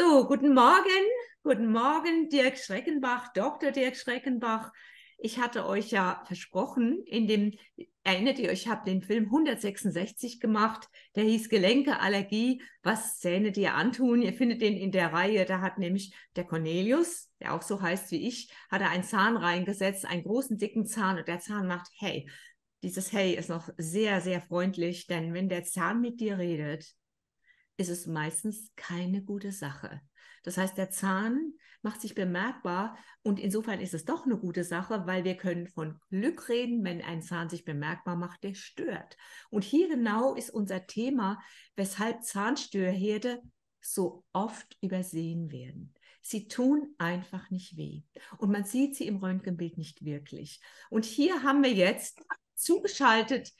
So, guten Morgen, guten Morgen, Dirk Schreckenbach, Dr. Dirk Schreckenbach. Ich hatte euch ja versprochen, in dem, erinnert ihr euch, ich habe den Film 166 gemacht, der hieß Gelenke, Allergie, was Zähne dir antun. Ihr findet den in der Reihe, da hat nämlich der Cornelius, der auch so heißt wie ich, hat er einen Zahn reingesetzt, einen großen, dicken Zahn und der Zahn macht, hey, dieses Hey ist noch sehr, sehr freundlich, denn wenn der Zahn mit dir redet, ist es meistens keine gute Sache. Das heißt, der Zahn macht sich bemerkbar und insofern ist es doch eine gute Sache, weil wir können von Glück reden, wenn ein Zahn sich bemerkbar macht, der stört. Und hier genau ist unser Thema, weshalb Zahnstörherde so oft übersehen werden. Sie tun einfach nicht weh und man sieht sie im Röntgenbild nicht wirklich. Und hier haben wir jetzt zugeschaltet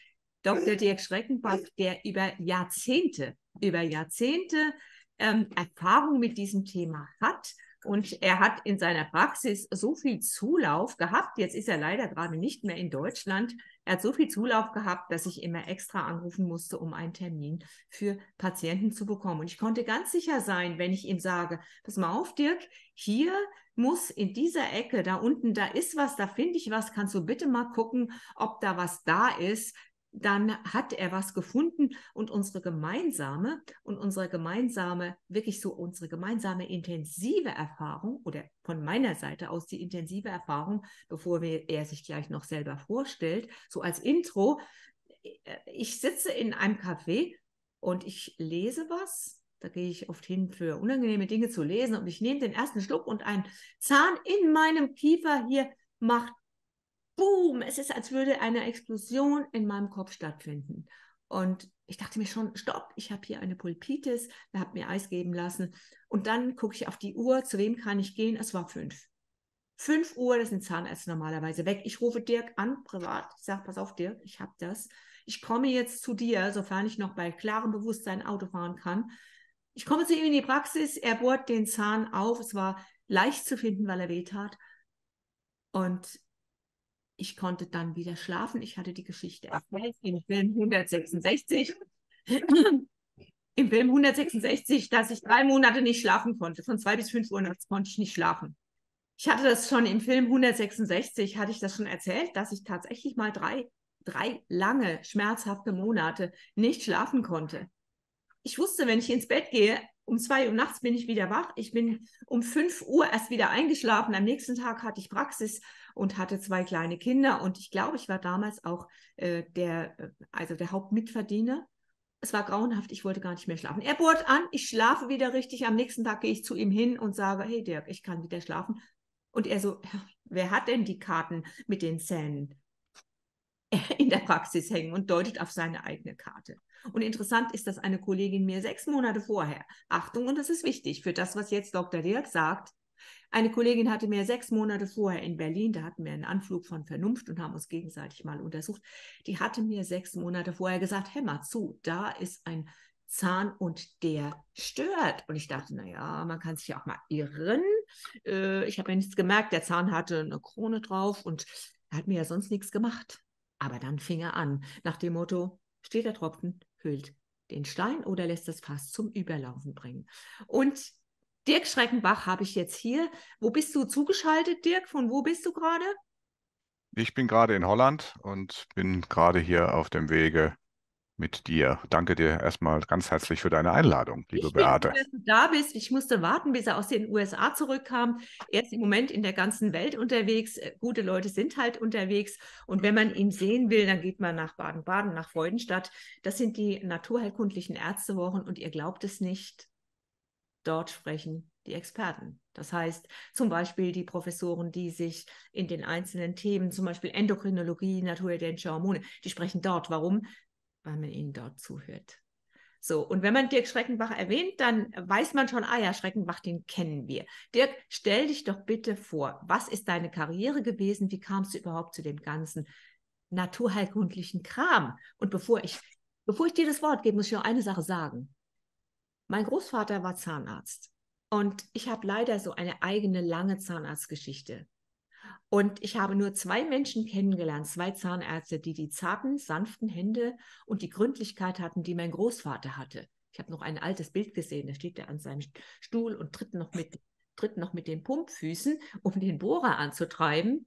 Dr. Dirk Schreckenbach, der über Jahrzehnte über Jahrzehnte ähm, Erfahrung mit diesem Thema hat. Und er hat in seiner Praxis so viel Zulauf gehabt, jetzt ist er leider gerade nicht mehr in Deutschland, er hat so viel Zulauf gehabt, dass ich immer extra anrufen musste, um einen Termin für Patienten zu bekommen. Und ich konnte ganz sicher sein, wenn ich ihm sage, pass mal auf, Dirk, hier muss in dieser Ecke, da unten, da ist was, da finde ich was, kannst du bitte mal gucken, ob da was da ist, dann hat er was gefunden und unsere gemeinsame und unsere gemeinsame, wirklich so unsere gemeinsame intensive Erfahrung oder von meiner Seite aus die intensive Erfahrung, bevor wir, er sich gleich noch selber vorstellt, so als Intro. Ich sitze in einem Café und ich lese was. Da gehe ich oft hin für unangenehme Dinge zu lesen und ich nehme den ersten Schluck und ein Zahn in meinem Kiefer hier macht boom, es ist, als würde eine Explosion in meinem Kopf stattfinden. Und ich dachte mir schon, stopp, ich habe hier eine Pulpitis, da hat mir Eis geben lassen. Und dann gucke ich auf die Uhr, zu wem kann ich gehen? Es war fünf. Fünf Uhr, das sind Zahnärzte normalerweise weg. Ich rufe Dirk an, privat. Ich sage, pass auf, Dirk, ich habe das. Ich komme jetzt zu dir, sofern ich noch bei klarem Bewusstsein Auto fahren kann. Ich komme zu ihm in die Praxis, er bohrt den Zahn auf. Es war leicht zu finden, weil er weh tat. Und ich konnte dann wieder schlafen. Ich hatte die Geschichte erzählt im Film 166. Im Film 166, dass ich drei Monate nicht schlafen konnte. Von zwei bis fünf Uhr nachts konnte ich nicht schlafen. Ich hatte das schon im Film 166, hatte ich das schon erzählt, dass ich tatsächlich mal drei, drei lange, schmerzhafte Monate nicht schlafen konnte. Ich wusste, wenn ich ins Bett gehe, um zwei Uhr nachts bin ich wieder wach. Ich bin um fünf Uhr erst wieder eingeschlafen. Am nächsten Tag hatte ich Praxis und hatte zwei kleine Kinder. Und ich glaube, ich war damals auch äh, der, äh, also der Hauptmitverdiener. Es war grauenhaft, ich wollte gar nicht mehr schlafen. Er bohrt an, ich schlafe wieder richtig. Am nächsten Tag gehe ich zu ihm hin und sage, hey Dirk, ich kann wieder schlafen. Und er so, wer hat denn die Karten mit den Zähnen? in der Praxis hängen und deutet auf seine eigene Karte. Und interessant ist, dass eine Kollegin mir sechs Monate vorher, Achtung, und das ist wichtig für das, was jetzt Dr. Dirk sagt, eine Kollegin hatte mir sechs Monate vorher in Berlin, da hatten wir einen Anflug von Vernunft und haben uns gegenseitig mal untersucht, die hatte mir sechs Monate vorher gesagt, hör mal zu, da ist ein Zahn und der stört. Und ich dachte, naja, man kann sich ja auch mal irren. Äh, ich habe ja nichts gemerkt, der Zahn hatte eine Krone drauf und er hat mir ja sonst nichts gemacht. Aber dann fing er an, nach dem Motto, steht der Tropfen, hüllt den Stein oder lässt das Fass zum Überlaufen bringen. Und Dirk Schreckenbach habe ich jetzt hier. Wo bist du zugeschaltet, Dirk? Von wo bist du gerade? Ich bin gerade in Holland und bin gerade hier auf dem Wege mit dir. Danke dir erstmal ganz herzlich für deine Einladung, liebe ich Beate. Bin, dass du da bist. Ich musste warten, bis er aus den USA zurückkam. Er ist im Moment in der ganzen Welt unterwegs. Äh, gute Leute sind halt unterwegs. Und wenn man ihn sehen will, dann geht man nach Baden-Baden, nach Freudenstadt. Das sind die naturheilkundlichen Ärztewochen und ihr glaubt es nicht. Dort sprechen die Experten. Das heißt zum Beispiel die Professoren, die sich in den einzelnen Themen, zum Beispiel Endokrinologie, Natur Hormone, die sprechen dort. Warum? weil man ihnen dort zuhört. So, und wenn man Dirk Schreckenbach erwähnt, dann weiß man schon, ah ja, Schreckenbach, den kennen wir. Dirk, stell dich doch bitte vor, was ist deine Karriere gewesen? Wie kamst du überhaupt zu dem ganzen naturheilkundlichen Kram? Und bevor ich, bevor ich dir das Wort gebe, muss ich noch eine Sache sagen. Mein Großvater war Zahnarzt und ich habe leider so eine eigene lange Zahnarztgeschichte. Und ich habe nur zwei Menschen kennengelernt, zwei Zahnärzte, die die zarten, sanften Hände und die Gründlichkeit hatten, die mein Großvater hatte. Ich habe noch ein altes Bild gesehen, da steht er an seinem Stuhl und tritt noch mit, tritt noch mit den Pumpfüßen, um den Bohrer anzutreiben.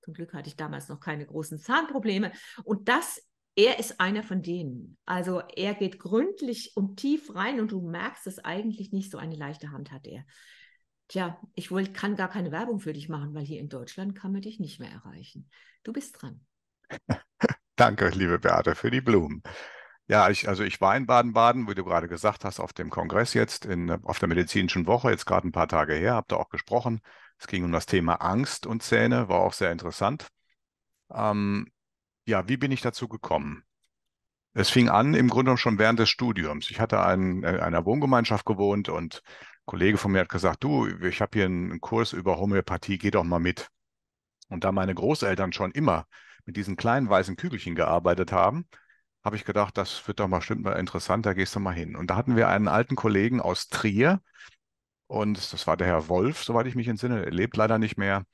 Zum Glück hatte ich damals noch keine großen Zahnprobleme. Und das, er ist einer von denen. Also er geht gründlich und tief rein und du merkst es eigentlich nicht, so eine leichte Hand hat er tja, ich wollt, kann gar keine Werbung für dich machen, weil hier in Deutschland kann man dich nicht mehr erreichen. Du bist dran. Danke, liebe Beate, für die Blumen. Ja, ich, also ich war in Baden-Baden, wie du gerade gesagt hast, auf dem Kongress jetzt, in, auf der medizinischen Woche, jetzt gerade ein paar Tage her, habe da auch gesprochen. Es ging um das Thema Angst und Zähne, war auch sehr interessant. Ähm, ja, wie bin ich dazu gekommen? Es fing an im Grunde schon während des Studiums. Ich hatte äh, in einer Wohngemeinschaft gewohnt und ein Kollege von mir hat gesagt, du, ich habe hier einen Kurs über Homöopathie, geh doch mal mit. Und da meine Großeltern schon immer mit diesen kleinen weißen Kügelchen gearbeitet haben, habe ich gedacht, das wird doch mal bestimmt mal interessant, da gehst du mal hin. Und da hatten wir einen alten Kollegen aus Trier und das war der Herr Wolf, soweit ich mich entsinne, er lebt leider nicht mehr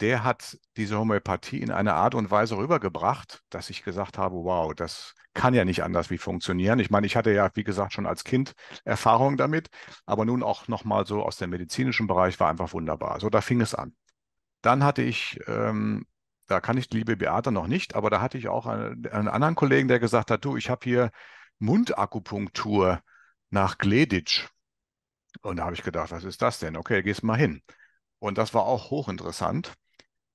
der hat diese Homöopathie in einer Art und Weise rübergebracht, dass ich gesagt habe, wow, das kann ja nicht anders wie funktionieren. Ich meine, ich hatte ja, wie gesagt, schon als Kind Erfahrung damit, aber nun auch nochmal so aus dem medizinischen Bereich war einfach wunderbar. So, da fing es an. Dann hatte ich, ähm, da kann ich die liebe Beate noch nicht, aber da hatte ich auch einen, einen anderen Kollegen, der gesagt hat, du, ich habe hier Mundakupunktur nach Gleditsch. Und da habe ich gedacht, was ist das denn? Okay, gehst mal hin. Und das war auch hochinteressant.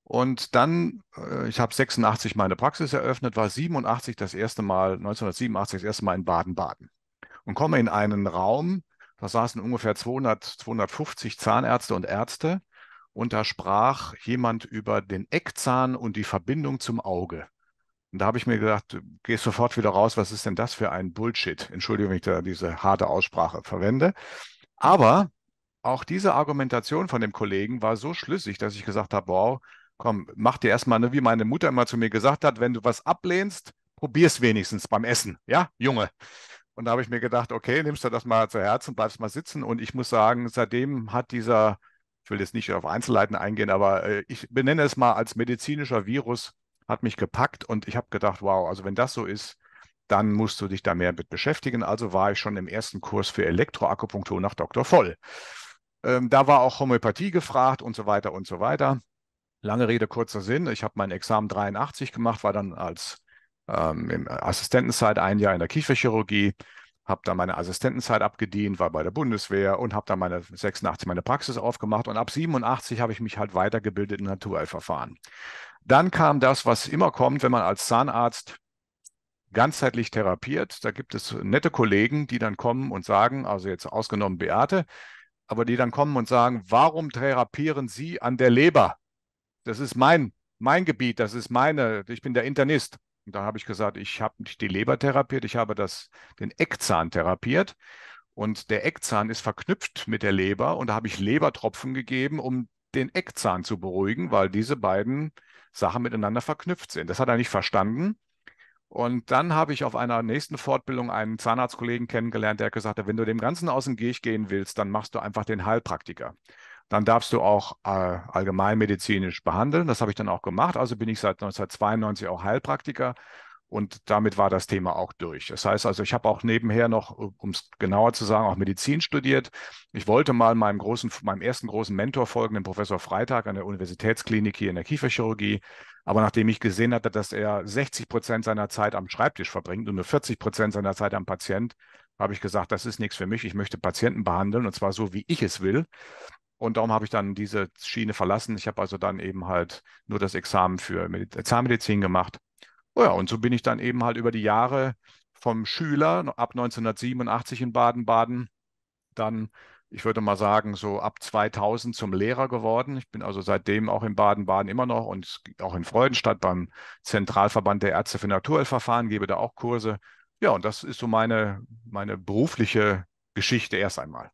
Und dann, äh, ich habe 86 meine Praxis eröffnet, war 87 das erste Mal, 1987 das erste Mal in Baden-Baden und komme in einen Raum, da saßen ungefähr 200, 250 Zahnärzte und Ärzte und da sprach jemand über den Eckzahn und die Verbindung zum Auge. Und da habe ich mir gedacht, geh sofort wieder raus, was ist denn das für ein Bullshit? Entschuldigung, wenn ich da diese harte Aussprache verwende. Aber auch diese Argumentation von dem Kollegen war so schlüssig, dass ich gesagt habe, wow, komm, mach dir erstmal, ne, wie meine Mutter immer zu mir gesagt hat, wenn du was ablehnst, probier es wenigstens beim Essen, ja, Junge. Und da habe ich mir gedacht, okay, nimmst du das mal zu Herzen, bleibst mal sitzen. Und ich muss sagen, seitdem hat dieser, ich will jetzt nicht auf Einzelheiten eingehen, aber äh, ich benenne es mal als medizinischer Virus, hat mich gepackt und ich habe gedacht, wow, also wenn das so ist, dann musst du dich da mehr mit beschäftigen. Also war ich schon im ersten Kurs für Elektroakupunktur nach Dr. Voll. Ähm, da war auch Homöopathie gefragt und so weiter und so weiter. Lange Rede, kurzer Sinn. Ich habe mein Examen 83 gemacht, war dann als ähm, im Assistentenzeit ein Jahr in der Kieferchirurgie, habe dann meine Assistentenzeit abgedient, war bei der Bundeswehr und habe dann meine 86 meine Praxis aufgemacht und ab 87 habe ich mich halt weitergebildet in Naturheilverfahren. Dann kam das, was immer kommt, wenn man als Zahnarzt ganzheitlich therapiert. Da gibt es nette Kollegen, die dann kommen und sagen, also jetzt ausgenommen Beate, aber die dann kommen und sagen, warum therapieren Sie an der Leber? das ist mein, mein Gebiet, das ist meine, ich bin der Internist. Und da habe ich gesagt, ich habe nicht die Leber therapiert, ich habe das, den Eckzahn therapiert. Und der Eckzahn ist verknüpft mit der Leber und da habe ich Lebertropfen gegeben, um den Eckzahn zu beruhigen, weil diese beiden Sachen miteinander verknüpft sind. Das hat er nicht verstanden. Und dann habe ich auf einer nächsten Fortbildung einen Zahnarztkollegen kennengelernt, der gesagt hat, wenn du dem Ganzen aus dem Weg gehen willst, dann machst du einfach den Heilpraktiker dann darfst du auch äh, allgemeinmedizinisch behandeln. Das habe ich dann auch gemacht. Also bin ich seit 1992 auch Heilpraktiker und damit war das Thema auch durch. Das heißt also, ich habe auch nebenher noch, äh, um es genauer zu sagen, auch Medizin studiert. Ich wollte mal meinem, großen, meinem ersten großen Mentor folgen, dem Professor Freitag an der Universitätsklinik hier in der Kieferchirurgie. Aber nachdem ich gesehen hatte, dass er 60 Prozent seiner Zeit am Schreibtisch verbringt und nur 40 Prozent seiner Zeit am Patient, habe ich gesagt, das ist nichts für mich. Ich möchte Patienten behandeln und zwar so, wie ich es will. Und darum habe ich dann diese Schiene verlassen. Ich habe also dann eben halt nur das Examen für Zahnmedizin gemacht. Oh ja, und so bin ich dann eben halt über die Jahre vom Schüler ab 1987 in Baden-Baden dann, ich würde mal sagen, so ab 2000 zum Lehrer geworden. Ich bin also seitdem auch in Baden-Baden immer noch und auch in Freudenstadt beim Zentralverband der Ärzte für Naturheilverfahren gebe da auch Kurse. Ja, und das ist so meine, meine berufliche Geschichte erst einmal.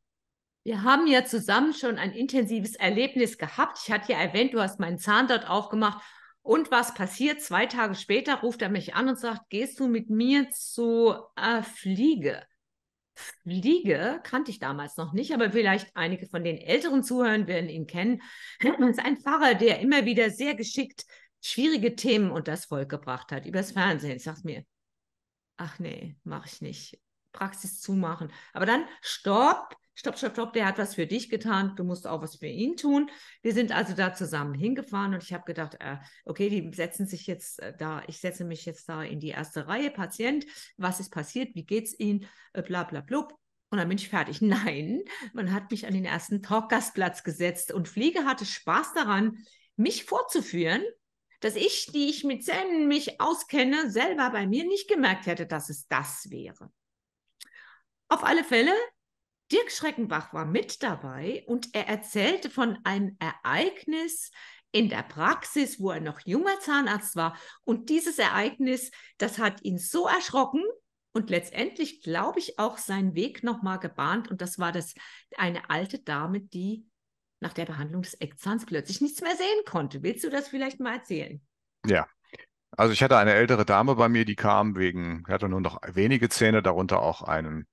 Wir haben ja zusammen schon ein intensives Erlebnis gehabt. Ich hatte ja erwähnt, du hast meinen Zahn dort aufgemacht. Und was passiert? Zwei Tage später ruft er mich an und sagt, gehst du mit mir zu äh, Fliege? Fliege kannte ich damals noch nicht, aber vielleicht einige von den älteren Zuhörern werden ihn kennen. Er ist ein Pfarrer, der immer wieder sehr geschickt schwierige Themen unter das Volk gebracht hat, übers Fernsehen. Ich sag's mir, ach nee, mache ich nicht. Praxis zumachen. Aber dann, stopp, stopp, stopp, stopp, der hat was für dich getan, du musst auch was für ihn tun. Wir sind also da zusammen hingefahren und ich habe gedacht, äh, okay, die setzen sich jetzt äh, da, ich setze mich jetzt da in die erste Reihe, Patient, was ist passiert, wie geht's Ihnen, äh, bla bla blub. Und dann bin ich fertig. Nein, man hat mich an den ersten Talkgastplatz gesetzt und Fliege hatte Spaß daran, mich vorzuführen, dass ich, die ich mit Zähnen mich auskenne, selber bei mir nicht gemerkt hätte, dass es das wäre. Auf alle Fälle Dirk Schreckenbach war mit dabei und er erzählte von einem Ereignis in der Praxis, wo er noch junger Zahnarzt war. Und dieses Ereignis, das hat ihn so erschrocken und letztendlich, glaube ich, auch seinen Weg nochmal gebahnt. Und das war das eine alte Dame, die nach der Behandlung des Eckzahns plötzlich nichts mehr sehen konnte. Willst du das vielleicht mal erzählen? Ja. Also ich hatte eine ältere Dame bei mir, die kam wegen, hatte nur noch wenige Zähne, darunter auch einen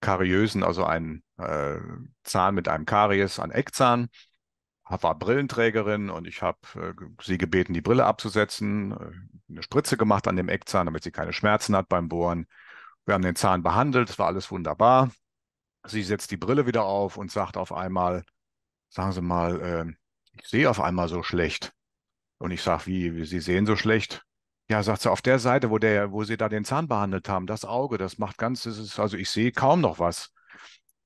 kariösen, also einen äh, Zahn mit einem Karies, einen Eckzahn. War Brillenträgerin und ich habe äh, sie gebeten, die Brille abzusetzen, äh, eine Spritze gemacht an dem Eckzahn, damit sie keine Schmerzen hat beim Bohren. Wir haben den Zahn behandelt, es war alles wunderbar. Sie setzt die Brille wieder auf und sagt auf einmal, sagen Sie mal, äh, ich sehe auf einmal so schlecht. Und ich sage, wie, Sie sehen so schlecht? Ja, sagt sie, auf der Seite, wo der, wo sie da den Zahn behandelt haben, das Auge, das macht ganz, das ist, also ich sehe kaum noch was.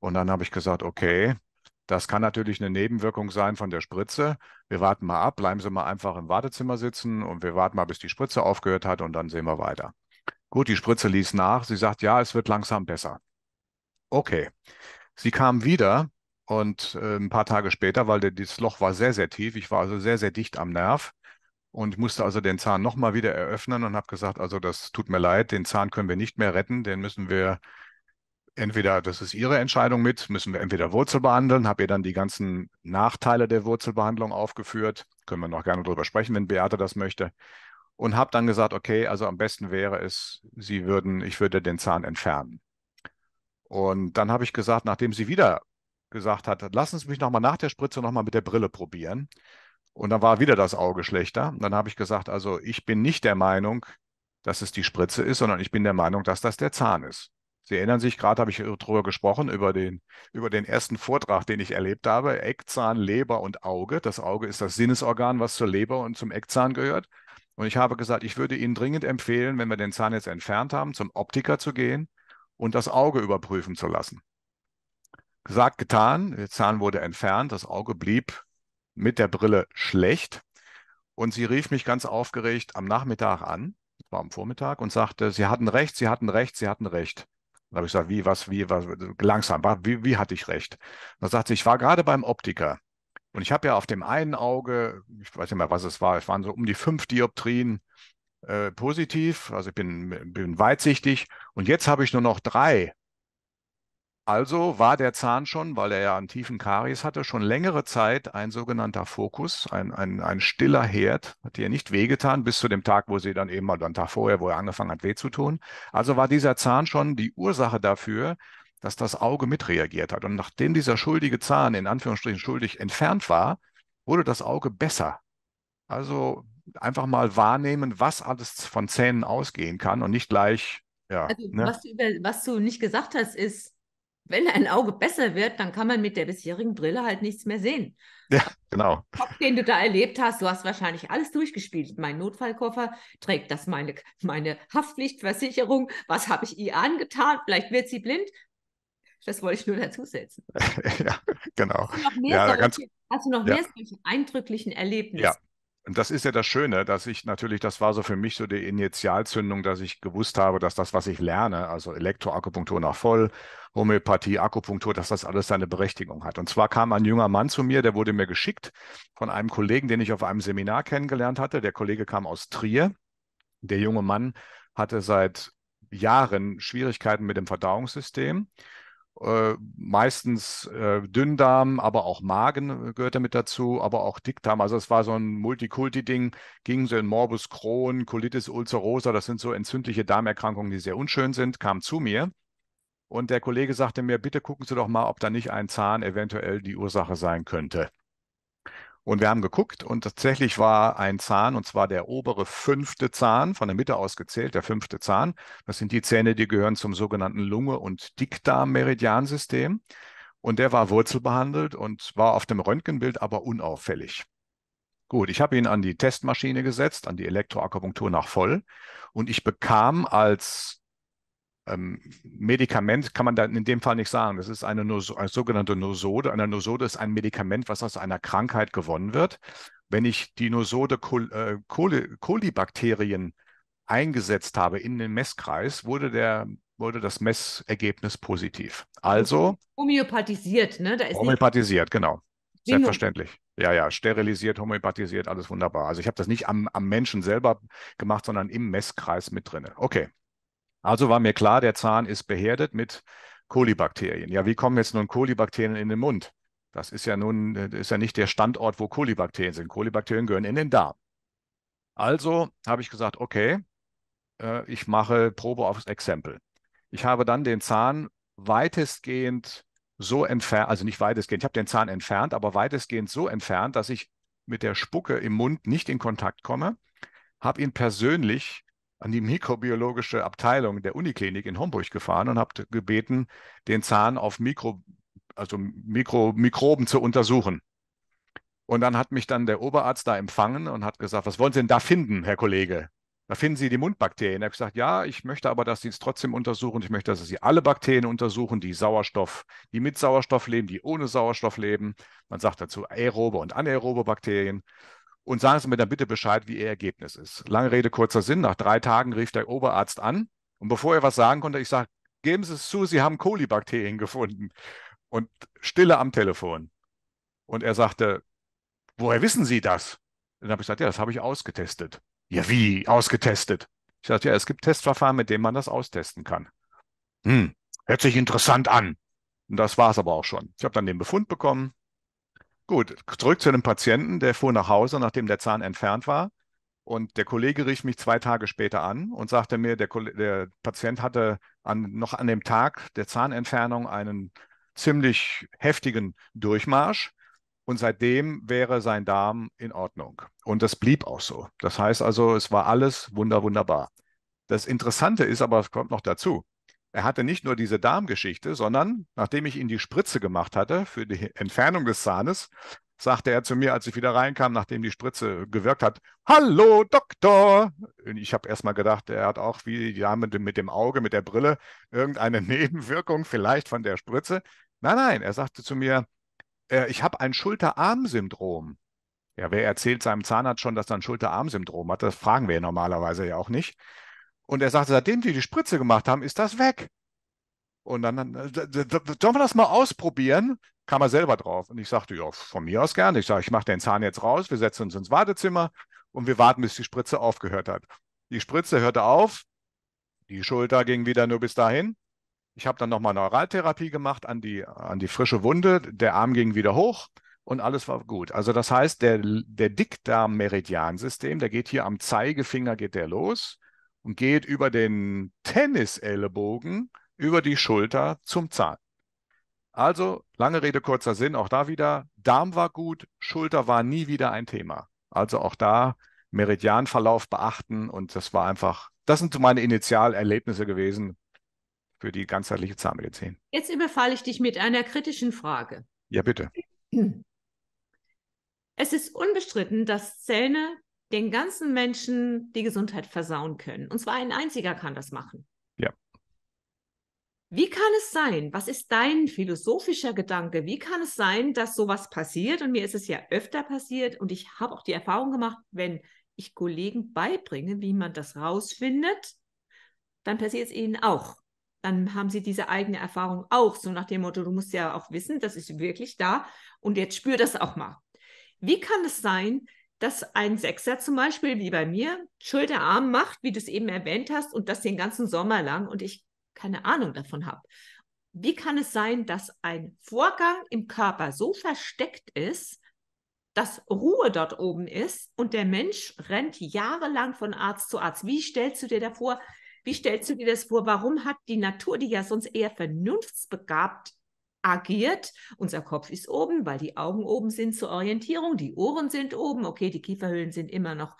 Und dann habe ich gesagt, okay, das kann natürlich eine Nebenwirkung sein von der Spritze. Wir warten mal ab, bleiben Sie mal einfach im Wartezimmer sitzen und wir warten mal, bis die Spritze aufgehört hat und dann sehen wir weiter. Gut, die Spritze ließ nach. Sie sagt, ja, es wird langsam besser. Okay. Sie kam wieder und äh, ein paar Tage später, weil das Loch war sehr, sehr tief, ich war also sehr, sehr dicht am Nerv, und musste also den Zahn nochmal wieder eröffnen und habe gesagt, also das tut mir leid, den Zahn können wir nicht mehr retten, den müssen wir entweder, das ist Ihre Entscheidung mit, müssen wir entweder Wurzel behandeln, habe ihr dann die ganzen Nachteile der Wurzelbehandlung aufgeführt, können wir noch gerne drüber sprechen, wenn Beate das möchte, und habe dann gesagt, okay, also am besten wäre es, Sie würden, ich würde den Zahn entfernen. Und dann habe ich gesagt, nachdem sie wieder gesagt hat, lassen Sie mich nochmal nach der Spritze nochmal mit der Brille probieren, und dann war wieder das Auge schlechter. Und dann habe ich gesagt, also ich bin nicht der Meinung, dass es die Spritze ist, sondern ich bin der Meinung, dass das der Zahn ist. Sie erinnern sich, gerade habe ich darüber gesprochen, über den, über den ersten Vortrag, den ich erlebt habe. Eckzahn, Leber und Auge. Das Auge ist das Sinnesorgan, was zur Leber und zum Eckzahn gehört. Und ich habe gesagt, ich würde Ihnen dringend empfehlen, wenn wir den Zahn jetzt entfernt haben, zum Optiker zu gehen und das Auge überprüfen zu lassen. Gesagt, getan, der Zahn wurde entfernt, das Auge blieb mit der Brille schlecht. Und sie rief mich ganz aufgeregt am Nachmittag an, war am Vormittag, und sagte, Sie hatten recht, Sie hatten recht, Sie hatten recht. Da habe ich gesagt, wie, was, wie, was, langsam, wie, wie hatte ich recht? dann sagte sie, ich war gerade beim Optiker. Und ich habe ja auf dem einen Auge, ich weiß nicht mehr, was es war, es waren so um die fünf Dioptrien äh, positiv, also ich bin, bin weitsichtig. Und jetzt habe ich nur noch drei. Also war der Zahn schon, weil er ja einen tiefen Karies hatte, schon längere Zeit ein sogenannter Fokus, ein, ein, ein stiller Herd, hat ihr nicht wehgetan, bis zu dem Tag, wo sie dann eben, mal einen Tag vorher, wo er angefangen hat, weh zu tun. Also war dieser Zahn schon die Ursache dafür, dass das Auge mitreagiert hat. Und nachdem dieser schuldige Zahn, in Anführungsstrichen schuldig, entfernt war, wurde das Auge besser. Also einfach mal wahrnehmen, was alles von Zähnen ausgehen kann und nicht gleich ja, also, ne? was, du über, was, du nicht gesagt hast, ist, wenn ein Auge besser wird, dann kann man mit der bisherigen Brille halt nichts mehr sehen. Ja, genau. Kopf, den du da erlebt hast, du hast wahrscheinlich alles durchgespielt. Mein Notfallkoffer trägt das meine, meine Haftpflichtversicherung. Was habe ich ihr angetan? Vielleicht wird sie blind. Das wollte ich nur dazusetzen. ja, genau. Hast du noch mehr, ja, solche, ganz, hast du noch mehr ja. solche eindrücklichen Erlebnisse? Ja. Und das ist ja das Schöne, dass ich natürlich, das war so für mich so die Initialzündung, dass ich gewusst habe, dass das, was ich lerne, also Elektroakupunktur nach voll, Homöopathie, Akupunktur, dass das alles seine Berechtigung hat. Und zwar kam ein junger Mann zu mir, der wurde mir geschickt von einem Kollegen, den ich auf einem Seminar kennengelernt hatte. Der Kollege kam aus Trier. Der junge Mann hatte seit Jahren Schwierigkeiten mit dem Verdauungssystem äh, meistens äh, Dünndarm, aber auch Magen äh, gehört damit dazu, aber auch Dickdarm. Also es war so ein Multikulti-Ding, ging so in Morbus Crohn, Colitis ulcerosa, das sind so entzündliche Darmerkrankungen, die sehr unschön sind, kam zu mir. Und der Kollege sagte mir, bitte gucken Sie doch mal, ob da nicht ein Zahn eventuell die Ursache sein könnte. Und wir haben geguckt und tatsächlich war ein Zahn, und zwar der obere fünfte Zahn, von der Mitte aus gezählt, der fünfte Zahn. Das sind die Zähne, die gehören zum sogenannten Lunge- und Dickdarm-Meridiansystem. Und der war wurzelbehandelt und war auf dem Röntgenbild aber unauffällig. Gut, ich habe ihn an die Testmaschine gesetzt, an die Elektroakupunktur nach voll. Und ich bekam als ähm, Medikament kann man dann in dem Fall nicht sagen. Das ist eine, Nos eine sogenannte Nosode. Eine Nosode ist ein Medikament, was aus einer Krankheit gewonnen wird. Wenn ich die Nosode äh, Kolibakterien äh, eingesetzt habe in den Messkreis, wurde der wurde das Messergebnis positiv. Also homöopathisiert, ne? Da ist homöopathisiert, genau. Selbstverständlich. Ja, ja, sterilisiert, homöopathisiert, alles wunderbar. Also ich habe das nicht am, am Menschen selber gemacht, sondern im Messkreis mit drin. Okay. Also war mir klar, der Zahn ist beherdet mit Kolibakterien. Ja, wie kommen jetzt nun Kolibakterien in den Mund? Das ist ja nun, äh, ist ja nicht der Standort, wo Kolibakterien sind. Kolibakterien gehören in den Darm. Also habe ich gesagt, okay, äh, ich mache Probe aufs Exempel. Ich habe dann den Zahn weitestgehend so entfernt, also nicht weitestgehend, ich habe den Zahn entfernt, aber weitestgehend so entfernt, dass ich mit der Spucke im Mund nicht in Kontakt komme, habe ihn persönlich an die mikrobiologische Abteilung der Uniklinik in Homburg gefahren und habe gebeten, den Zahn auf Mikro, also Mikro, Mikroben zu untersuchen. Und dann hat mich dann der Oberarzt da empfangen und hat gesagt, was wollen Sie denn da finden, Herr Kollege? Da finden Sie die Mundbakterien. Er hat gesagt, ja, ich möchte aber, dass Sie es trotzdem untersuchen. Ich möchte, dass Sie alle Bakterien untersuchen, die Sauerstoff, die mit Sauerstoff leben, die ohne Sauerstoff leben. Man sagt dazu aerobe und anaerobe Bakterien und sagen Sie mir dann bitte Bescheid, wie Ihr Ergebnis ist. Lange Rede, kurzer Sinn. Nach drei Tagen rief der Oberarzt an und bevor er was sagen konnte, ich sage, geben Sie es zu, Sie haben Kolibakterien gefunden. Und Stille am Telefon. Und er sagte, woher wissen Sie das? Und dann habe ich gesagt, ja, das habe ich ausgetestet. Ja, wie ausgetestet? Ich sagte, ja, es gibt Testverfahren, mit denen man das austesten kann. Hm, hört sich interessant an. Und das war es aber auch schon. Ich habe dann den Befund bekommen, Gut, zurück zu dem Patienten, der fuhr nach Hause, nachdem der Zahn entfernt war. Und der Kollege rief mich zwei Tage später an und sagte mir, der, der Patient hatte an, noch an dem Tag der Zahnentfernung einen ziemlich heftigen Durchmarsch. Und seitdem wäre sein Darm in Ordnung. Und das blieb auch so. Das heißt also, es war alles wunder, wunderbar. Das Interessante ist aber, es kommt noch dazu. Er hatte nicht nur diese Darmgeschichte, sondern nachdem ich ihn die Spritze gemacht hatte für die Entfernung des Zahnes, sagte er zu mir, als ich wieder reinkam, nachdem die Spritze gewirkt hat, Hallo Doktor! Und ich habe erstmal gedacht, er hat auch wie die Dame mit dem Auge, mit der Brille, irgendeine Nebenwirkung vielleicht von der Spritze. Nein, nein, er sagte zu mir, äh, ich habe ein Schulterarm-Syndrom. Ja, wer erzählt seinem Zahnarzt schon, dass er ein Schulterarm-Syndrom hat? Das fragen wir normalerweise ja auch nicht. Und er sagte, seitdem die die Spritze gemacht haben, ist das weg. Und dann, äh, sollen wir das mal ausprobieren? Kam er selber drauf. Und ich sagte, ja, von mir aus gerne. Ich sage, ich mache den Zahn jetzt raus, wir setzen uns ins Wartezimmer und wir warten, bis die Spritze aufgehört hat. Die Spritze hörte auf, die Schulter ging wieder nur bis dahin. Ich habe dann nochmal Neuraltherapie gemacht an die, an die frische Wunde, der Arm ging wieder hoch und alles war gut. Also das heißt, der, der Dickdarm-Meridiansystem, der geht hier am Zeigefinger, geht der los und geht über den Tennisellebogen über die Schulter zum Zahn. Also, lange Rede, kurzer Sinn, auch da wieder, Darm war gut, Schulter war nie wieder ein Thema. Also auch da Meridianverlauf beachten und das war einfach, das sind meine Initialerlebnisse gewesen für die ganzheitliche Zahnmedizin. Jetzt überfalle ich dich mit einer kritischen Frage. Ja, bitte. Es ist unbestritten, dass Zähne den ganzen Menschen die Gesundheit versauen können. Und zwar ein einziger kann das machen. Ja. Wie kann es sein? Was ist dein philosophischer Gedanke? Wie kann es sein, dass sowas passiert? Und mir ist es ja öfter passiert und ich habe auch die Erfahrung gemacht, wenn ich Kollegen beibringe, wie man das rausfindet, dann passiert es ihnen auch. Dann haben sie diese eigene Erfahrung auch, so nach dem Motto, du musst ja auch wissen, das ist wirklich da und jetzt spür das auch mal. Wie kann es sein, dass ein Sechser zum Beispiel, wie bei mir, Schulterarm macht, wie du es eben erwähnt hast, und das den ganzen Sommer lang und ich keine Ahnung davon habe. Wie kann es sein, dass ein Vorgang im Körper so versteckt ist, dass Ruhe dort oben ist und der Mensch rennt jahrelang von Arzt zu Arzt? Wie stellst du dir davor, wie stellst du dir das vor? Warum hat die Natur, die ja sonst eher vernunftsbegabt agiert. Unser Kopf ist oben, weil die Augen oben sind zur Orientierung, die Ohren sind oben, okay, die Kieferhöhlen sind immer noch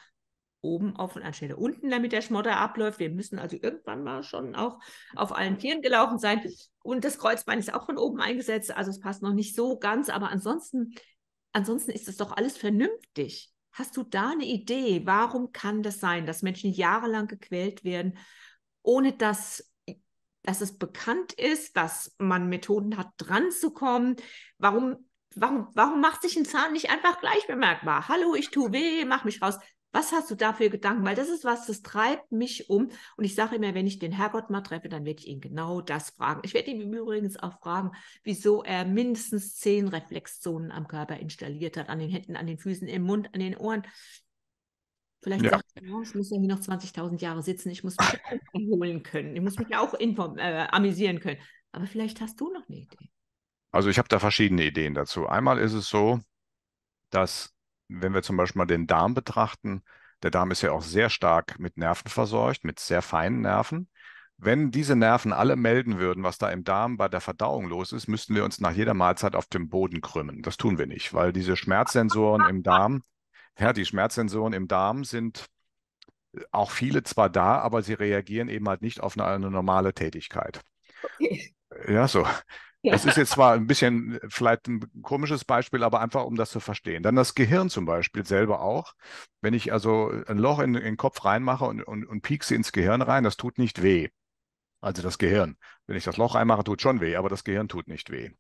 oben auf und anstelle unten, damit der Schmotter abläuft. Wir müssen also irgendwann mal schon auch auf allen Vieren gelaufen sein. Und das Kreuzbein ist auch von oben eingesetzt, also es passt noch nicht so ganz, aber ansonsten, ansonsten ist das doch alles vernünftig. Hast du da eine Idee, warum kann das sein, dass Menschen jahrelang gequält werden, ohne dass dass es bekannt ist, dass man Methoden hat, dran zu kommen. Warum, warum, warum macht sich ein Zahn nicht einfach gleich bemerkbar? Hallo, ich tue weh, mach mich raus. Was hast du dafür Gedanken? Weil das ist was, das treibt mich um. Und ich sage immer, wenn ich den Herrgott mal treffe, dann werde ich ihn genau das fragen. Ich werde ihn übrigens auch fragen, wieso er mindestens zehn Reflexzonen am Körper installiert hat, an den Händen, an den Füßen, im Mund, an den Ohren. Vielleicht ja. sagt er, ich oh, muss ja hier noch 20.000 Jahre sitzen, ich muss mich auch erholen können, ich muss mich auch inform äh, amüsieren können. Aber vielleicht hast du noch eine Idee. Also ich habe da verschiedene Ideen dazu. Einmal ist es so, dass wenn wir zum Beispiel mal den Darm betrachten, der Darm ist ja auch sehr stark mit Nerven versorgt, mit sehr feinen Nerven. Wenn diese Nerven alle melden würden, was da im Darm bei der Verdauung los ist, müssten wir uns nach jeder Mahlzeit auf dem Boden krümmen. Das tun wir nicht, weil diese Schmerzsensoren im Darm ja, die Schmerzsensoren im Darm sind äh, auch viele zwar da, aber sie reagieren eben halt nicht auf eine, eine normale Tätigkeit. Okay. Äh, ja, so. Ja. Das ist jetzt zwar ein bisschen äh, vielleicht ein komisches Beispiel, aber einfach um das zu verstehen. Dann das Gehirn zum Beispiel selber auch. Wenn ich also ein Loch in, in den Kopf reinmache und, und, und piekse ins Gehirn rein, das tut nicht weh also das Gehirn. Wenn ich das Loch einmache, tut schon weh, aber das Gehirn tut nicht weh.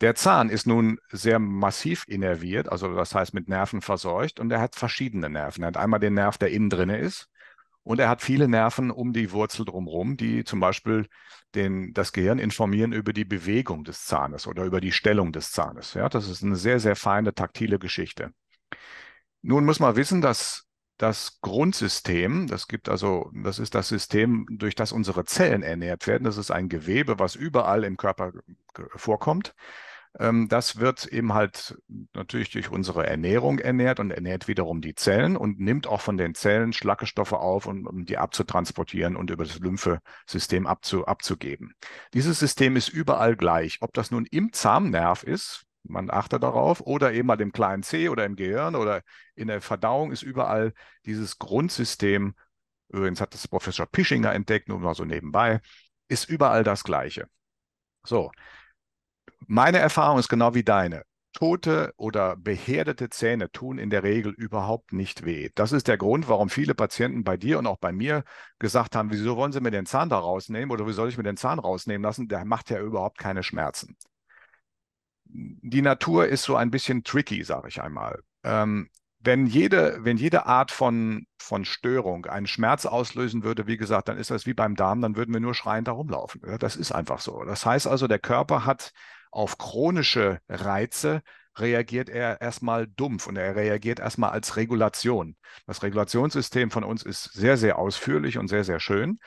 Der Zahn ist nun sehr massiv innerviert, also das heißt mit Nerven verseucht und er hat verschiedene Nerven. Er hat einmal den Nerv, der innen drinne ist und er hat viele Nerven um die Wurzel drumherum, die zum Beispiel den, das Gehirn informieren über die Bewegung des Zahnes oder über die Stellung des Zahnes. Ja, das ist eine sehr, sehr feine taktile Geschichte. Nun muss man wissen, dass das Grundsystem. Das gibt also, das ist das System, durch das unsere Zellen ernährt werden. Das ist ein Gewebe, was überall im Körper vorkommt. Ähm, das wird eben halt natürlich durch unsere Ernährung ernährt und ernährt wiederum die Zellen und nimmt auch von den Zellen Schlackestoffe auf, um, um die abzutransportieren und über das Lymphesystem abzu, abzugeben. Dieses System ist überall gleich. Ob das nun im Zahnnerv ist, man achte darauf, oder eben mal dem kleinen C oder im Gehirn oder in der Verdauung ist überall dieses Grundsystem, übrigens hat das Professor Pischinger entdeckt, nur mal so nebenbei, ist überall das Gleiche. So, meine Erfahrung ist genau wie deine. Tote oder beherdete Zähne tun in der Regel überhaupt nicht weh. Das ist der Grund, warum viele Patienten bei dir und auch bei mir gesagt haben, wieso wollen sie mir den Zahn da rausnehmen oder wie soll ich mir den Zahn rausnehmen lassen? Der macht ja überhaupt keine Schmerzen die Natur ist so ein bisschen tricky, sage ich einmal. Ähm, wenn jede, wenn jede Art von, von Störung einen Schmerz auslösen würde, wie gesagt, dann ist das wie beim Darm, dann würden wir nur schreiend da rumlaufen. Das ist einfach so. Das heißt also, der Körper hat auf chronische Reize reagiert er erstmal dumpf und er reagiert erstmal als Regulation. Das Regulationssystem von uns ist sehr, sehr ausführlich und sehr, sehr schön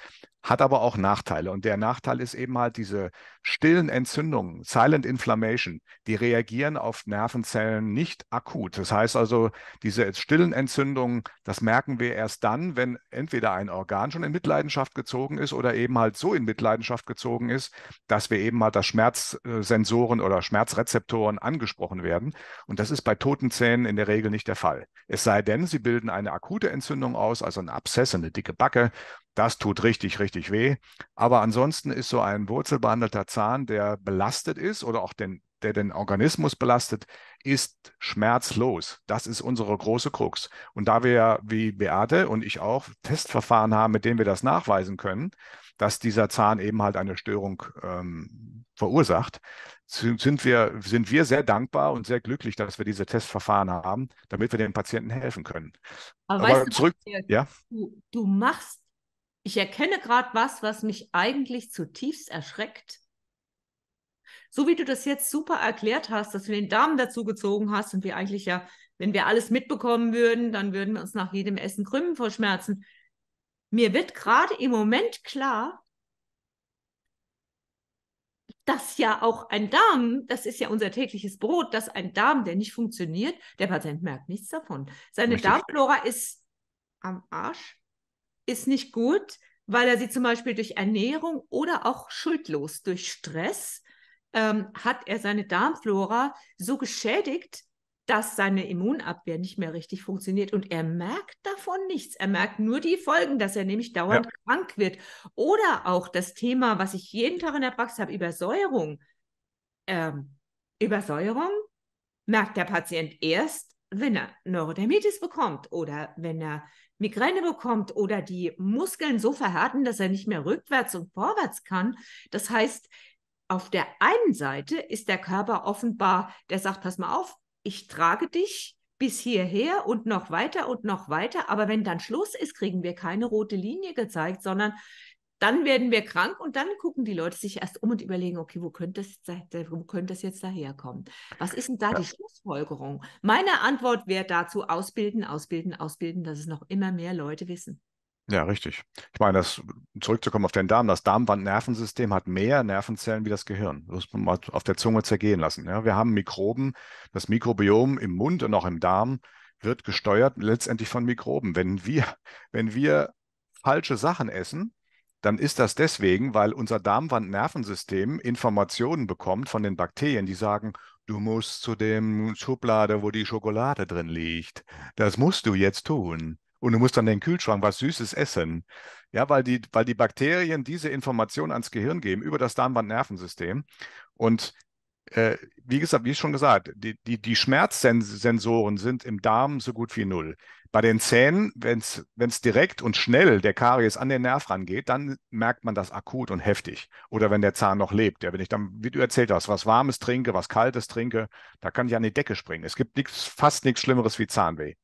hat aber auch Nachteile. Und der Nachteil ist eben halt diese stillen Entzündungen, Silent Inflammation, die reagieren auf Nervenzellen nicht akut. Das heißt also, diese stillen Entzündungen, das merken wir erst dann, wenn entweder ein Organ schon in Mitleidenschaft gezogen ist oder eben halt so in Mitleidenschaft gezogen ist, dass wir eben halt das Schmerzsensoren oder Schmerzrezeptoren angesprochen werden. Und das ist bei toten Zähnen in der Regel nicht der Fall. Es sei denn, sie bilden eine akute Entzündung aus, also ein Abszess, eine dicke Backe das tut richtig, richtig weh. Aber ansonsten ist so ein wurzelbehandelter Zahn, der belastet ist oder auch den, der den Organismus belastet, ist schmerzlos. Das ist unsere große Krux. Und da wir, ja wie Beate und ich auch, Testverfahren haben, mit denen wir das nachweisen können, dass dieser Zahn eben halt eine Störung ähm, verursacht, sind wir, sind wir sehr dankbar und sehr glücklich, dass wir diese Testverfahren haben, damit wir den Patienten helfen können. Aber, Aber weißt zurück, du, ja? du, du machst ich erkenne gerade was, was mich eigentlich zutiefst erschreckt. So wie du das jetzt super erklärt hast, dass du den Darm dazu gezogen hast und wir eigentlich ja, wenn wir alles mitbekommen würden, dann würden wir uns nach jedem Essen krümmen vor Schmerzen. Mir wird gerade im Moment klar, dass ja auch ein Darm, das ist ja unser tägliches Brot, dass ein Darm, der nicht funktioniert, der Patient merkt nichts davon. Seine Richtig. Darmflora ist am Arsch ist nicht gut, weil er sie zum Beispiel durch Ernährung oder auch schuldlos durch Stress ähm, hat er seine Darmflora so geschädigt, dass seine Immunabwehr nicht mehr richtig funktioniert und er merkt davon nichts. Er merkt nur die Folgen, dass er nämlich dauernd ja. krank wird. Oder auch das Thema, was ich jeden Tag in der Praxis habe, Übersäuerung. Ähm, Übersäuerung merkt der Patient erst, wenn er Neurodermitis bekommt oder wenn er Migräne bekommt oder die Muskeln so verhärten, dass er nicht mehr rückwärts und vorwärts kann. Das heißt, auf der einen Seite ist der Körper offenbar, der sagt, pass mal auf, ich trage dich bis hierher und noch weiter und noch weiter. Aber wenn dann Schluss ist, kriegen wir keine rote Linie gezeigt, sondern dann werden wir krank und dann gucken die Leute sich erst um und überlegen, okay, wo könnte das, wo könnte das jetzt daherkommen? Was ist denn da ja. die Schlussfolgerung? Meine Antwort wäre dazu, ausbilden, ausbilden, ausbilden, dass es noch immer mehr Leute wissen. Ja, richtig. Ich meine, das, zurückzukommen auf den Darm, das Darmwandnervensystem hat mehr Nervenzellen wie das Gehirn. Das muss man auf der Zunge zergehen lassen. Ja, wir haben Mikroben, das Mikrobiom im Mund und auch im Darm wird gesteuert letztendlich von Mikroben. Wenn wir, wenn wir falsche Sachen essen, dann ist das deswegen, weil unser Darmwandnervensystem Informationen bekommt von den Bakterien, die sagen, du musst zu dem Schublade, wo die Schokolade drin liegt. Das musst du jetzt tun. Und du musst dann den Kühlschrank was Süßes essen. Ja, weil die, weil die Bakterien diese Information ans Gehirn geben über das Darmwandnervensystem. Und äh, wie gesagt, wie schon gesagt, die, die, die Schmerzsensoren sind im Darm so gut wie null. Bei den Zähnen, wenn es direkt und schnell der Karies an den Nerv rangeht, dann merkt man das akut und heftig. Oder wenn der Zahn noch lebt. Ja, wenn ich dann, wie du erzählt hast, was Warmes trinke, was Kaltes trinke, da kann ich an die Decke springen. Es gibt nix, fast nichts Schlimmeres wie Zahnweh.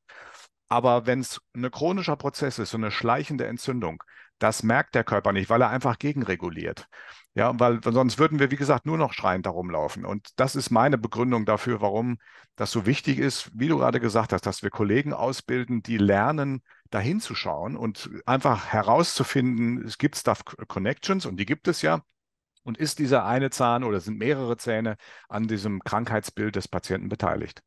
Aber wenn es ein chronischer Prozess ist, so eine schleichende Entzündung, das merkt der Körper nicht, weil er einfach gegenreguliert. Ja, weil sonst würden wir, wie gesagt, nur noch schreiend darum laufen. Und das ist meine Begründung dafür, warum das so wichtig ist, wie du gerade gesagt hast, dass wir Kollegen ausbilden, die lernen, dahin zu schauen und einfach herauszufinden, es gibt Stuff Connections und die gibt es ja. Und ist dieser eine Zahn oder sind mehrere Zähne an diesem Krankheitsbild des Patienten beteiligt?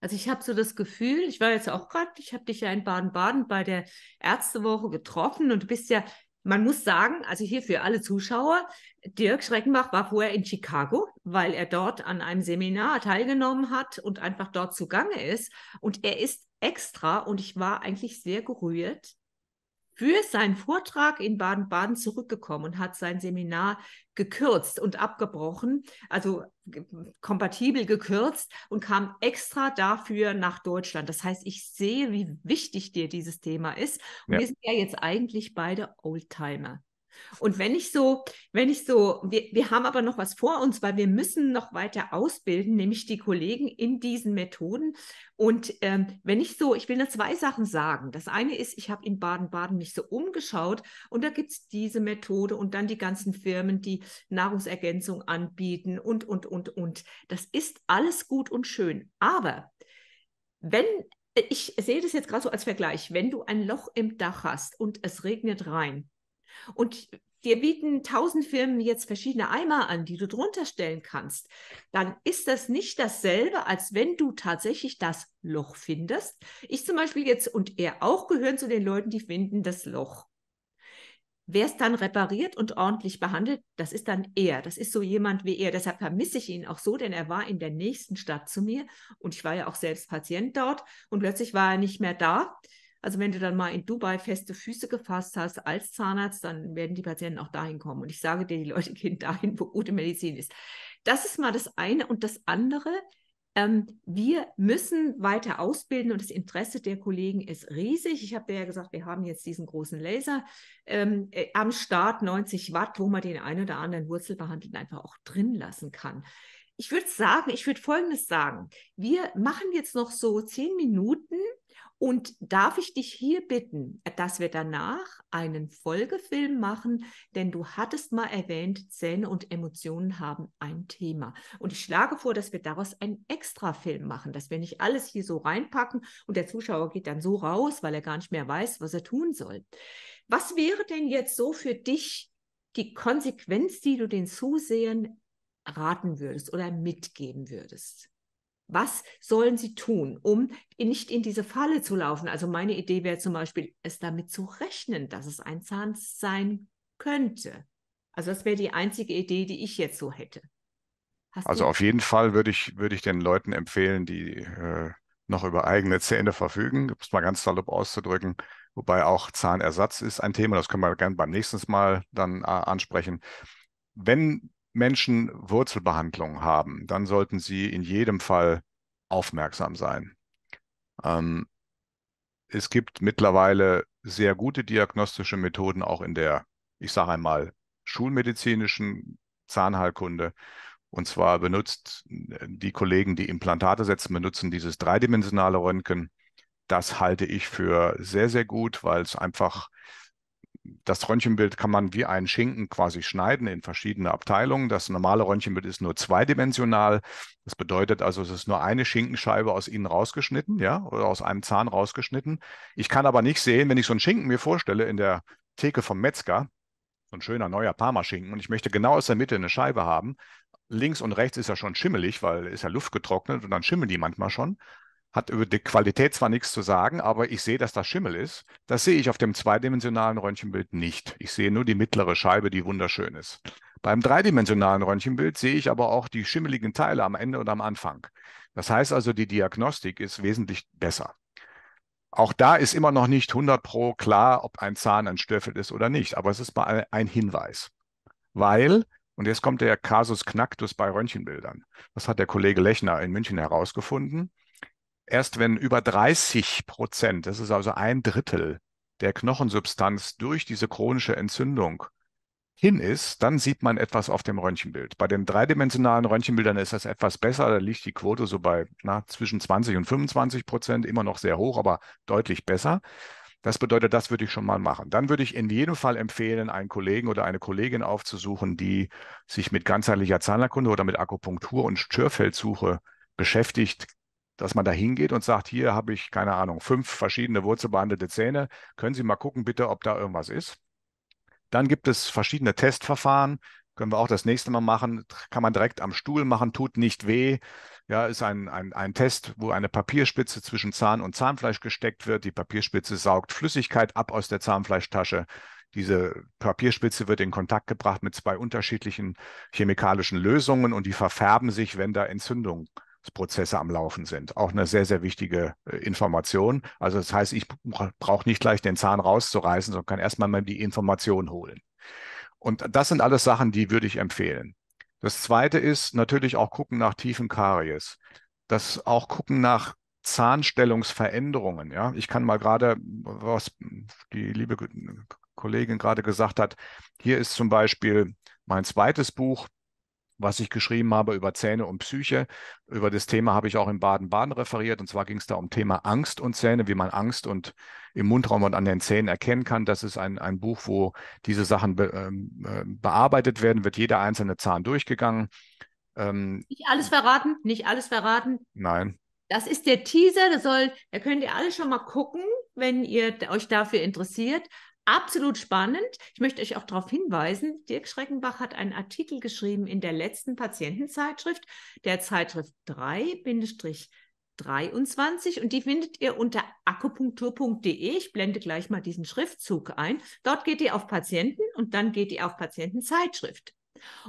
Also ich habe so das Gefühl, ich war jetzt auch gerade, ich habe dich ja in Baden-Baden bei der Ärztewoche getroffen und du bist ja man muss sagen, also hier für alle Zuschauer, Dirk Schreckenbach war vorher in Chicago, weil er dort an einem Seminar teilgenommen hat und einfach dort zugange ist. Und er ist extra, und ich war eigentlich sehr gerührt, für seinen Vortrag in Baden-Baden zurückgekommen und hat sein Seminar gekürzt und abgebrochen. Also kompatibel gekürzt und kam extra dafür nach Deutschland. Das heißt, ich sehe, wie wichtig dir dieses Thema ist. Und ja. wir sind ja jetzt eigentlich beide Oldtimer. Und wenn ich so, wenn ich so, wir, wir haben aber noch was vor uns, weil wir müssen noch weiter ausbilden, nämlich die Kollegen in diesen Methoden. Und ähm, wenn ich so, ich will nur zwei Sachen sagen. Das eine ist, ich habe in Baden-Baden mich so umgeschaut und da gibt es diese Methode und dann die ganzen Firmen, die Nahrungsergänzung anbieten und, und, und, und. Das ist alles gut und schön. Aber wenn ich sehe das jetzt gerade so als Vergleich, wenn du ein Loch im Dach hast und es regnet rein, und wir bieten tausend Firmen jetzt verschiedene Eimer an, die du drunter stellen kannst, dann ist das nicht dasselbe, als wenn du tatsächlich das Loch findest. Ich zum Beispiel jetzt und er auch gehören zu den Leuten, die finden das Loch. Wer es dann repariert und ordentlich behandelt, das ist dann er. Das ist so jemand wie er. Deshalb vermisse ich ihn auch so, denn er war in der nächsten Stadt zu mir und ich war ja auch selbst Patient dort und plötzlich war er nicht mehr da. Also wenn du dann mal in Dubai feste Füße gefasst hast als Zahnarzt, dann werden die Patienten auch dahin kommen. Und ich sage dir, die Leute gehen dahin, wo gute Medizin ist. Das ist mal das eine. Und das andere, ähm, wir müssen weiter ausbilden und das Interesse der Kollegen ist riesig. Ich habe dir ja gesagt, wir haben jetzt diesen großen Laser ähm, äh, am Start, 90 Watt, wo man den einen oder anderen Wurzelbehandelten einfach auch drin lassen kann. Ich würde sagen, ich würde Folgendes sagen. Wir machen jetzt noch so zehn Minuten und darf ich dich hier bitten, dass wir danach einen Folgefilm machen, denn du hattest mal erwähnt, Zähne und Emotionen haben ein Thema. Und ich schlage vor, dass wir daraus einen Extrafilm machen, dass wir nicht alles hier so reinpacken und der Zuschauer geht dann so raus, weil er gar nicht mehr weiß, was er tun soll. Was wäre denn jetzt so für dich die Konsequenz, die du den Zusehern raten würdest oder mitgeben würdest? Was sollen sie tun, um nicht in diese Falle zu laufen? Also meine Idee wäre zum Beispiel, es damit zu rechnen, dass es ein Zahn sein könnte. Also das wäre die einzige Idee, die ich jetzt so hätte. Hast also auf jeden Fall würde ich, würde ich den Leuten empfehlen, die äh, noch über eigene Zähne verfügen, um es mal ganz salopp auszudrücken, wobei auch Zahnersatz ist ein Thema, das können wir gerne beim nächsten Mal dann äh, ansprechen. Wenn Menschen Wurzelbehandlung haben, dann sollten sie in jedem Fall aufmerksam sein. Ähm, es gibt mittlerweile sehr gute diagnostische Methoden auch in der, ich sage einmal, schulmedizinischen Zahnheilkunde. Und zwar benutzt äh, die Kollegen, die Implantate setzen, benutzen dieses dreidimensionale Röntgen. Das halte ich für sehr, sehr gut, weil es einfach das Röntgenbild kann man wie einen Schinken quasi schneiden in verschiedene Abteilungen. Das normale Röntgenbild ist nur zweidimensional. Das bedeutet also, es ist nur eine Schinkenscheibe aus ihnen rausgeschnitten, ja, oder aus einem Zahn rausgeschnitten. Ich kann aber nicht sehen, wenn ich so einen Schinken mir vorstelle in der Theke vom Metzger, so ein schöner neuer Parmaschinken, und ich möchte genau aus der Mitte eine Scheibe haben, links und rechts ist ja schon schimmelig, weil ist ja Luft getrocknet und dann schimmeln die manchmal schon hat über die Qualität zwar nichts zu sagen, aber ich sehe, dass da Schimmel ist. Das sehe ich auf dem zweidimensionalen Röntgenbild nicht. Ich sehe nur die mittlere Scheibe, die wunderschön ist. Beim dreidimensionalen Röntgenbild sehe ich aber auch die schimmeligen Teile am Ende und am Anfang. Das heißt also, die Diagnostik ist wesentlich besser. Auch da ist immer noch nicht 100 pro klar, ob ein Zahn ein Stöffel ist oder nicht, aber es ist mal ein Hinweis. Weil und jetzt kommt der Kasus Knacktus bei Röntgenbildern. Das hat der Kollege Lechner in München herausgefunden erst wenn über 30 Prozent, das ist also ein Drittel der Knochensubstanz durch diese chronische Entzündung hin ist, dann sieht man etwas auf dem Röntgenbild. Bei den dreidimensionalen Röntgenbildern ist das etwas besser. Da liegt die Quote so bei na, zwischen 20 und 25 Prozent, immer noch sehr hoch, aber deutlich besser. Das bedeutet, das würde ich schon mal machen. Dann würde ich in jedem Fall empfehlen, einen Kollegen oder eine Kollegin aufzusuchen, die sich mit ganzheitlicher Zahnheilkunde oder mit Akupunktur und Störfeldsuche beschäftigt dass man da hingeht und sagt, hier habe ich, keine Ahnung, fünf verschiedene wurzelbehandelte Zähne. Können Sie mal gucken, bitte, ob da irgendwas ist? Dann gibt es verschiedene Testverfahren. Können wir auch das nächste Mal machen. Kann man direkt am Stuhl machen, tut nicht weh. Ja, ist ein, ein, ein Test, wo eine Papierspitze zwischen Zahn und Zahnfleisch gesteckt wird. Die Papierspitze saugt Flüssigkeit ab aus der Zahnfleischtasche. Diese Papierspitze wird in Kontakt gebracht mit zwei unterschiedlichen chemikalischen Lösungen und die verfärben sich, wenn da Entzündungen äh, Prozesse am Laufen sind. Auch eine sehr, sehr wichtige äh, Information. Also das heißt, ich brauche nicht gleich den Zahn rauszureißen, sondern kann erstmal mal die Information holen. Und das sind alles Sachen, die würde ich empfehlen. Das zweite ist natürlich auch gucken nach tiefen Karies. Das auch gucken nach Zahnstellungsveränderungen. Ja, ich kann mal gerade, was die liebe Kollegin gerade gesagt hat, hier ist zum Beispiel mein zweites Buch, was ich geschrieben habe über Zähne und Psyche. Über das Thema habe ich auch in Baden-Baden referiert. Und zwar ging es da um Thema Angst und Zähne, wie man Angst und im Mundraum und an den Zähnen erkennen kann. Das ist ein, ein Buch, wo diese Sachen be, äh, bearbeitet werden, wird jeder einzelne Zahn durchgegangen. Ähm, nicht alles verraten, nicht alles verraten. Nein. Das ist der Teaser, das soll, da könnt ihr alle schon mal gucken, wenn ihr euch dafür interessiert. Absolut spannend. Ich möchte euch auch darauf hinweisen, Dirk Schreckenbach hat einen Artikel geschrieben in der letzten Patientenzeitschrift, der Zeitschrift 3-23 und die findet ihr unter akupunktur.de. Ich blende gleich mal diesen Schriftzug ein. Dort geht ihr auf Patienten und dann geht ihr auf Patientenzeitschrift.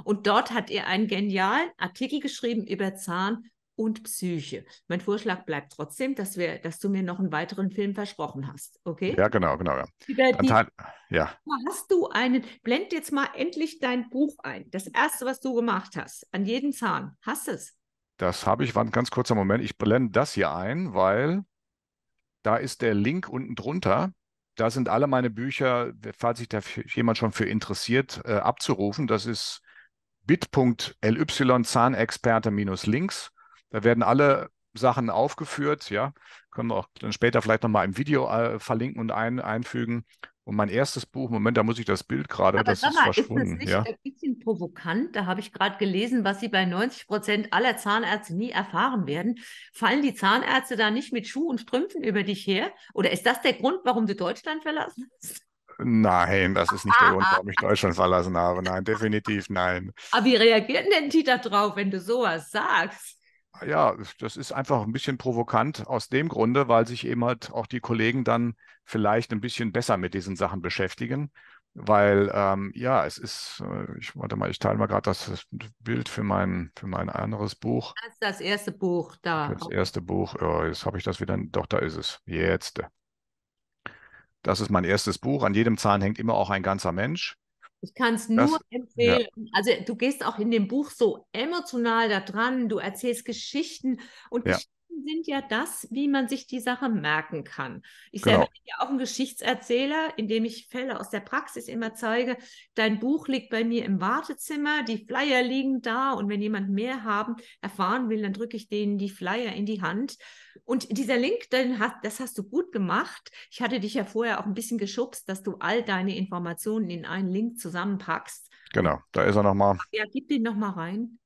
Und dort hat er einen genialen Artikel geschrieben über Zahn- und Psyche. Mein Vorschlag bleibt trotzdem, dass wir, dass du mir noch einen weiteren Film versprochen hast, okay? Ja, genau, genau. Ja. Über die, Anteil, ja. Hast du einen? Blend jetzt mal endlich dein Buch ein. Das erste, was du gemacht hast, an jedem Zahn. Hast es? Das habe ich. War ein ganz kurzer Moment. Ich blende das hier ein, weil da ist der Link unten drunter. Da sind alle meine Bücher, falls sich da jemand schon für interessiert, äh, abzurufen. Das ist bit.ly Zahnexperte-links da werden alle Sachen aufgeführt, ja, können wir auch dann später vielleicht nochmal im Video äh, verlinken und ein, einfügen. Und mein erstes Buch, Moment, da muss ich das Bild gerade, das ist mal, verschwunden. Ist das nicht ja? ein bisschen provokant? Da habe ich gerade gelesen, was Sie bei 90 Prozent aller Zahnärzte nie erfahren werden. Fallen die Zahnärzte da nicht mit Schuh und Strümpfen über dich her? Oder ist das der Grund, warum du Deutschland verlassen hast? Nein, das ist nicht der Grund, warum ich Deutschland verlassen habe. Nein, definitiv nein. Aber wie reagieren denn die da drauf, wenn du sowas sagst? ja, das ist einfach ein bisschen provokant aus dem Grunde, weil sich eben halt auch die Kollegen dann vielleicht ein bisschen besser mit diesen Sachen beschäftigen. Weil ähm, ja, es ist, äh, ich warte mal, ich teile mal gerade das Bild für mein, für mein anderes Buch. Das ist das erste Buch da. Das erste Buch, ja, jetzt habe ich das wieder, doch, da ist es. Jetzt. Das ist mein erstes Buch. An jedem Zahn hängt immer auch ein ganzer Mensch. Ich kann es nur empfehlen. Ja. Also du gehst auch in dem Buch so emotional da dran, du erzählst Geschichten und ja. Geschichten sind ja das, wie man sich die Sache merken kann. Ich genau. selber bin ja auch ein Geschichtserzähler, indem ich Fälle aus der Praxis immer zeige. Dein Buch liegt bei mir im Wartezimmer, die Flyer liegen da und wenn jemand mehr haben, erfahren will, dann drücke ich denen die Flyer in die Hand. Und dieser Link, den hast, das hast du gut gemacht. Ich hatte dich ja vorher auch ein bisschen geschubst, dass du all deine Informationen in einen Link zusammenpackst. Genau, da ist er nochmal. Ja, gib den nochmal rein.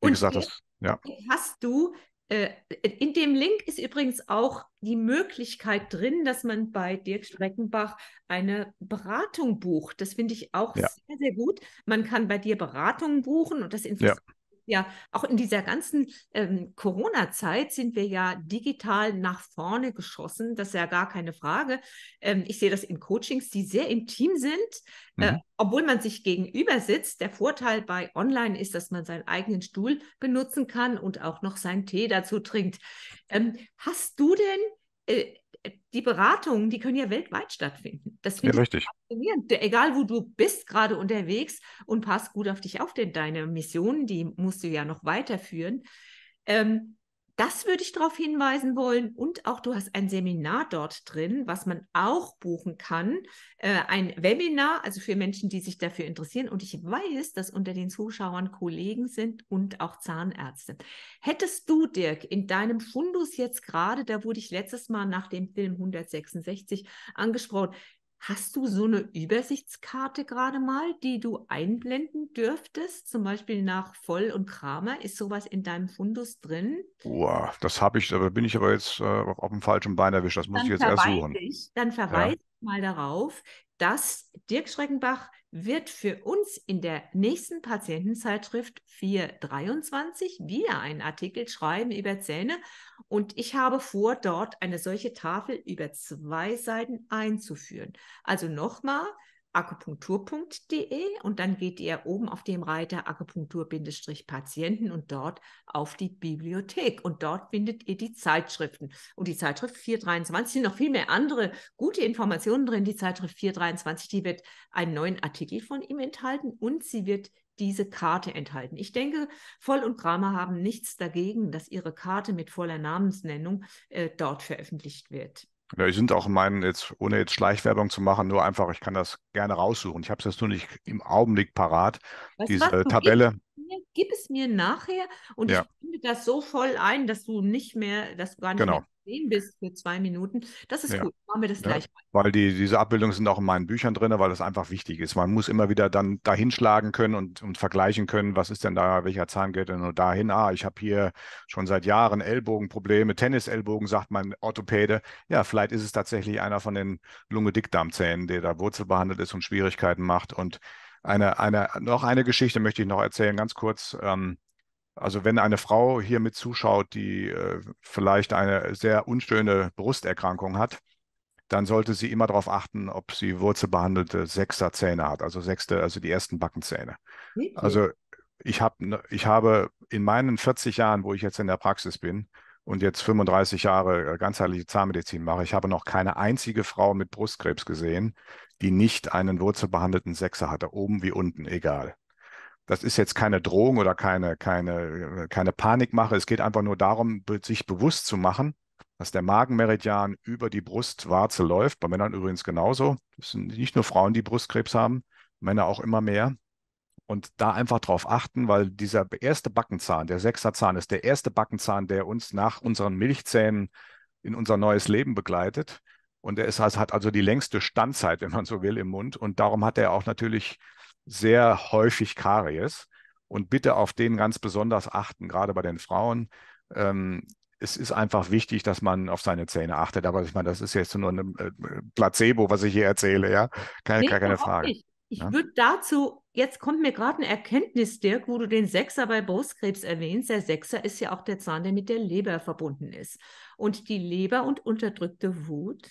Wie und gesagt, das ja. Hast du, äh, in dem Link ist übrigens auch die Möglichkeit drin, dass man bei Dirk Streckenbach eine Beratung bucht. Das finde ich auch ja. sehr, sehr gut. Man kann bei dir Beratungen buchen und das interessiert ja. Ja, auch in dieser ganzen ähm, Corona-Zeit sind wir ja digital nach vorne geschossen. Das ist ja gar keine Frage. Ähm, ich sehe das in Coachings, die sehr intim sind, äh, mhm. äh, obwohl man sich gegenüber sitzt. Der Vorteil bei Online ist, dass man seinen eigenen Stuhl benutzen kann und auch noch seinen Tee dazu trinkt. Ähm, hast du denn äh, die Beratungen, die können ja weltweit stattfinden. Das finde ja, ich faszinierend. Egal, wo du bist, gerade unterwegs und passt gut auf dich auf, denn deine Mission, die musst du ja noch weiterführen. Ähm, das würde ich darauf hinweisen wollen. Und auch du hast ein Seminar dort drin, was man auch buchen kann. Äh, ein Webinar, also für Menschen, die sich dafür interessieren. Und ich weiß, dass unter den Zuschauern Kollegen sind und auch Zahnärzte. Hättest du, Dirk, in deinem Fundus jetzt gerade, da wurde ich letztes Mal nach dem Film 166 angesprochen, Hast du so eine Übersichtskarte gerade mal, die du einblenden dürftest? Zum Beispiel nach Voll und Kramer. Ist sowas in deinem Fundus drin? Boah, das habe ich, da bin ich aber jetzt äh, auf dem falschen Bein erwischt. Das muss dann ich jetzt erst suchen. Ich, dann verweise ja. ich mal darauf, dass Dirk Schreckenbach wird für uns in der nächsten Patientenzeitschrift 423 wieder einen Artikel schreiben über Zähne und ich habe vor, dort eine solche Tafel über zwei Seiten einzuführen. Also nochmal, akupunktur.de und dann geht ihr oben auf dem Reiter Akupunktur-Patienten und dort auf die Bibliothek. Und dort findet ihr die Zeitschriften. Und die Zeitschrift 423 sind noch viel mehr andere gute Informationen drin. Die Zeitschrift 423, die wird einen neuen Artikel von ihm enthalten und sie wird diese Karte enthalten. Ich denke, Voll und Kramer haben nichts dagegen, dass ihre Karte mit voller Namensnennung äh, dort veröffentlicht wird. Ja, ich sind auch in meinen, jetzt, ohne jetzt Schleichwerbung zu machen, nur einfach, ich kann das gerne raussuchen. Ich habe es jetzt nur nicht im Augenblick parat, Was diese Tabelle. Gib, gib, es mir nachher und ja. ich finde das so voll ein, dass du nicht mehr, dass du gar nicht genau. mehr sehen bis für zwei Minuten. Das ist ja. gut. Machen wir das ja. Ne? gleich mal. Weil die, diese Abbildungen sind auch in meinen Büchern drin, weil das einfach wichtig ist. Man muss immer wieder dann dahinschlagen können und, und vergleichen können, was ist denn da, welcher Zahn geht denn nur dahin. Ah, ich habe hier schon seit Jahren Ellbogenprobleme, Tennisellbogen, sagt mein Orthopäde. Ja, vielleicht ist es tatsächlich einer von den Lunge-Dickdarmzähnen, der da wurzelbehandelt ist und Schwierigkeiten macht. Und eine, eine, noch eine Geschichte möchte ich noch erzählen, ganz kurz. Ähm, also wenn eine Frau hier mit zuschaut, die äh, vielleicht eine sehr unschöne Brusterkrankung hat, dann sollte sie immer darauf achten, ob sie wurzelbehandelte sechster Zähne hat, also sechste, also die ersten Backenzähne. Okay. Also ich, hab, ne, ich habe in meinen 40 Jahren, wo ich jetzt in der Praxis bin und jetzt 35 Jahre äh, ganzheitliche Zahnmedizin mache, ich habe noch keine einzige Frau mit Brustkrebs gesehen, die nicht einen wurzelbehandelten Sechser hatte, oben wie unten, egal das ist jetzt keine Drohung oder keine, keine, keine Panikmache. Es geht einfach nur darum, sich bewusst zu machen, dass der Magenmeridian über die Brustwarze läuft. Bei Männern übrigens genauso. Es sind nicht nur Frauen, die Brustkrebs haben, Männer auch immer mehr. Und da einfach drauf achten, weil dieser erste Backenzahn, der Sechserzahn, ist der erste Backenzahn, der uns nach unseren Milchzähnen in unser neues Leben begleitet. Und er ist, hat also die längste Standzeit, wenn man so will, im Mund. Und darum hat er auch natürlich sehr häufig Karies. Und bitte auf den ganz besonders achten, gerade bei den Frauen. Ähm, es ist einfach wichtig, dass man auf seine Zähne achtet. Aber ich meine, das ist jetzt nur ein äh, Placebo, was ich hier erzähle, ja. Keine, nee, keine Frage. Nicht. Ich ja? Ne? würde dazu, jetzt kommt mir gerade eine Erkenntnis, Dirk, wo du den Sechser bei Brustkrebs erwähnst. Der Sechser ist ja auch der Zahn, der mit der Leber verbunden ist. Und die Leber und unterdrückte Wut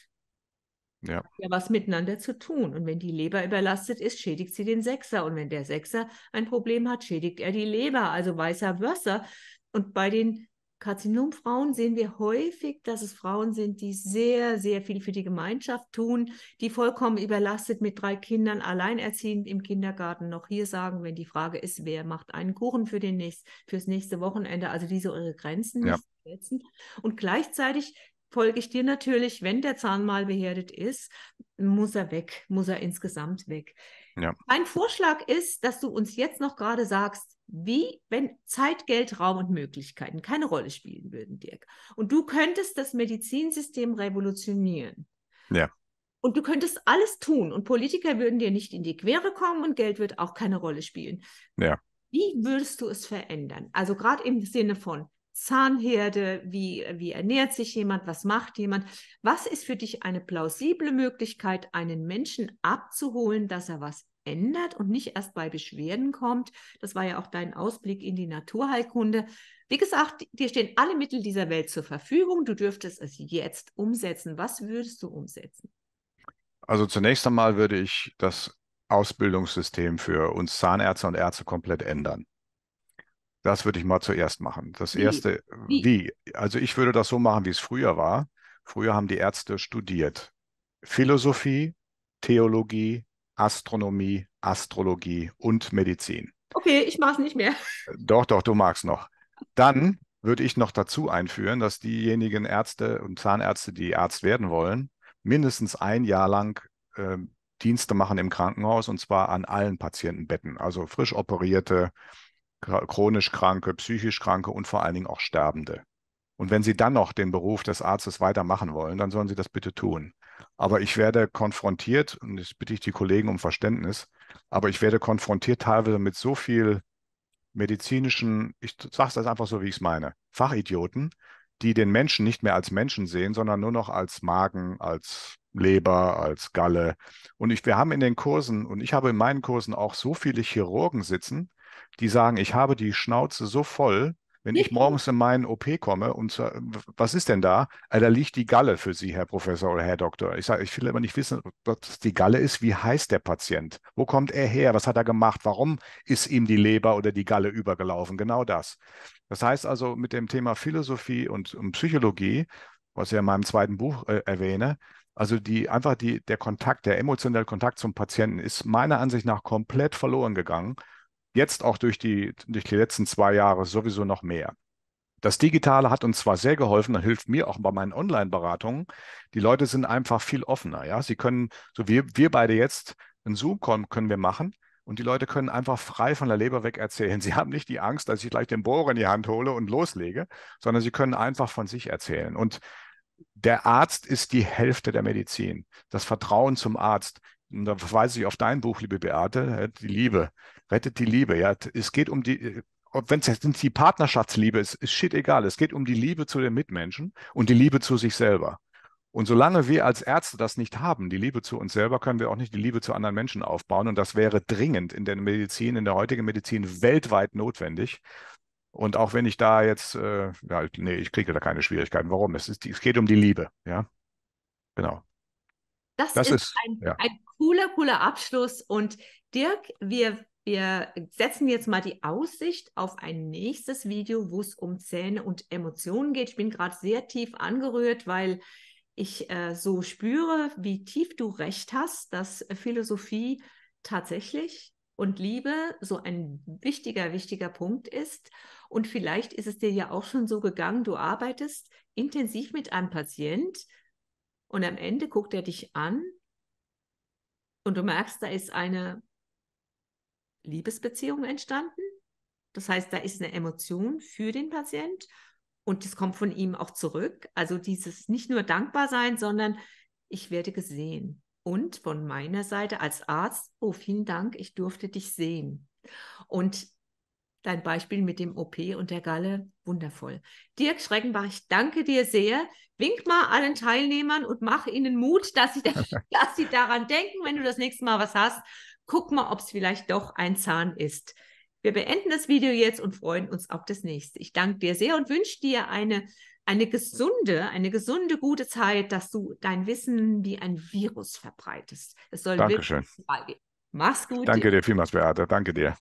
ja. Hat ja was miteinander zu tun. Und wenn die Leber überlastet ist, schädigt sie den Sechser. Und wenn der Sechser ein Problem hat, schädigt er die Leber, also weißer versa. Und bei den Karzinomfrauen sehen wir häufig, dass es Frauen sind, die sehr, sehr viel für die Gemeinschaft tun, die vollkommen überlastet mit drei Kindern, alleinerziehend im Kindergarten noch hier sagen, wenn die Frage ist, wer macht einen Kuchen für den nächst, fürs nächste Wochenende, also diese eure Grenzen ja. setzen. Und gleichzeitig folge ich dir natürlich, wenn der Zahn mal beherdet ist, muss er weg, muss er insgesamt weg. Ja. Mein Vorschlag ist, dass du uns jetzt noch gerade sagst, wie, wenn Zeit, Geld, Raum und Möglichkeiten keine Rolle spielen würden, Dirk. Und du könntest das Medizinsystem revolutionieren. Ja. Und du könntest alles tun und Politiker würden dir nicht in die Quere kommen und Geld wird auch keine Rolle spielen. Ja. Wie würdest du es verändern? Also gerade im Sinne von, Zahnherde, wie, wie ernährt sich jemand, was macht jemand. Was ist für dich eine plausible Möglichkeit, einen Menschen abzuholen, dass er was ändert und nicht erst bei Beschwerden kommt? Das war ja auch dein Ausblick in die Naturheilkunde. Wie gesagt, dir stehen alle Mittel dieser Welt zur Verfügung. Du dürftest es jetzt umsetzen. Was würdest du umsetzen? Also zunächst einmal würde ich das Ausbildungssystem für uns Zahnärzte und Ärzte komplett ändern. Das würde ich mal zuerst machen. Das wie? erste, wie? Also ich würde das so machen, wie es früher war. Früher haben die Ärzte studiert. Philosophie, Theologie, Astronomie, Astrologie und Medizin. Okay, ich mache es nicht mehr. Doch, doch, du magst noch. Dann würde ich noch dazu einführen, dass diejenigen Ärzte und Zahnärzte, die Arzt werden wollen, mindestens ein Jahr lang äh, Dienste machen im Krankenhaus und zwar an allen Patientenbetten, also frisch operierte, chronisch Kranke, psychisch Kranke und vor allen Dingen auch Sterbende. Und wenn Sie dann noch den Beruf des Arztes weitermachen wollen, dann sollen Sie das bitte tun. Aber ich werde konfrontiert, und jetzt bitte ich die Kollegen um Verständnis, aber ich werde konfrontiert teilweise mit so viel medizinischen, ich sage es einfach so, wie ich es meine, Fachidioten, die den Menschen nicht mehr als Menschen sehen, sondern nur noch als Magen, als Leber, als Galle. Und ich, wir haben in den Kursen, und ich habe in meinen Kursen auch so viele Chirurgen sitzen, die sagen, ich habe die Schnauze so voll, wenn ich morgens in meinen OP komme und zu, was ist denn da? Äh, da liegt die Galle für Sie, Herr Professor oder Herr Doktor. Ich sage, ich will aber nicht wissen, was die Galle ist. Wie heißt der Patient? Wo kommt er her? Was hat er gemacht? Warum ist ihm die Leber oder die Galle übergelaufen? Genau das. Das heißt also mit dem Thema Philosophie und, und Psychologie, was ich in meinem zweiten Buch äh, erwähne, also die einfach die, der Kontakt, der emotionelle Kontakt zum Patienten ist meiner Ansicht nach komplett verloren gegangen. Jetzt auch durch die, durch die letzten zwei Jahre sowieso noch mehr. Das Digitale hat uns zwar sehr geholfen und hilft mir auch bei meinen Online-Beratungen. Die Leute sind einfach viel offener. Ja, sie können, so wie wir beide jetzt, einen Zoom-Call können wir machen und die Leute können einfach frei von der Leber weg erzählen. Sie haben nicht die Angst, dass ich gleich den Bohrer in die Hand hole und loslege, sondern sie können einfach von sich erzählen. Und der Arzt ist die Hälfte der Medizin. Das Vertrauen zum Arzt. Und da verweise ich auf dein Buch, liebe Beate, die Liebe rettet die Liebe. Ja, es geht um die, wenn es jetzt die Partnerschaftsliebe ist, ist shit egal. Es geht um die Liebe zu den Mitmenschen und die Liebe zu sich selber. Und solange wir als Ärzte das nicht haben, die Liebe zu uns selber, können wir auch nicht die Liebe zu anderen Menschen aufbauen. Und das wäre dringend in der Medizin, in der heutigen Medizin weltweit notwendig. Und auch wenn ich da jetzt, äh, ja, nee, ich kriege da keine Schwierigkeiten. Warum? Es, ist, es geht um die Liebe, ja. Genau. Das, das ist, ist ein, ja. ein cooler, cooler Abschluss. Und Dirk, wir wir setzen jetzt mal die Aussicht auf ein nächstes Video, wo es um Zähne und Emotionen geht. Ich bin gerade sehr tief angerührt, weil ich äh, so spüre, wie tief du recht hast, dass Philosophie tatsächlich und Liebe so ein wichtiger, wichtiger Punkt ist. Und vielleicht ist es dir ja auch schon so gegangen, du arbeitest intensiv mit einem Patient und am Ende guckt er dich an und du merkst, da ist eine Liebesbeziehung entstanden. Das heißt, da ist eine Emotion für den Patient und das kommt von ihm auch zurück. Also dieses nicht nur dankbar sein, sondern ich werde gesehen. Und von meiner Seite als Arzt, oh, vielen Dank, ich durfte dich sehen. Und dein Beispiel mit dem OP und der Galle, wundervoll. Dirk Schreckenbach, ich danke dir sehr. Wink mal allen Teilnehmern und mach ihnen Mut, dass sie, dass sie daran denken, wenn du das nächste Mal was hast. Guck mal, ob es vielleicht doch ein Zahn ist. Wir beenden das Video jetzt und freuen uns auf das nächste. Ich danke dir sehr und wünsche dir eine, eine gesunde, eine gesunde, gute Zeit, dass du dein Wissen wie ein Virus verbreitest. Es soll Dankeschön. wirklich gehen. Mach's gut. Danke dir vielmals, Beate. Danke dir.